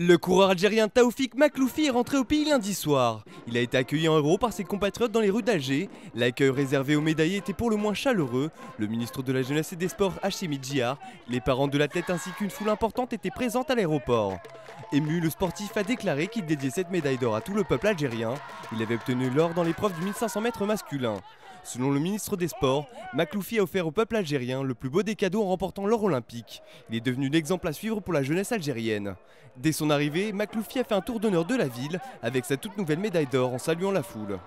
Le coureur algérien Taoufik Makloufi est rentré au pays lundi soir. Il a été accueilli en héros par ses compatriotes dans les rues d'Alger. L'accueil réservé aux médaillés était pour le moins chaleureux. Le ministre de la Jeunesse et des Sports, Hachemi Djihar, les parents de l'athlète ainsi qu'une foule importante étaient présents à l'aéroport. Ému, le sportif a déclaré qu'il dédiait cette médaille d'or à tout le peuple algérien. Il avait obtenu l'or dans l'épreuve du 1500 mètres masculin. Selon le ministre des Sports, Makloufi a offert au peuple algérien le plus beau des cadeaux en remportant l'or olympique. Il est devenu l'exemple à suivre pour la jeunesse algérienne. Dès son arrivée, Makloufi a fait un tour d'honneur de la ville avec sa toute nouvelle médaille d'or en saluant la foule.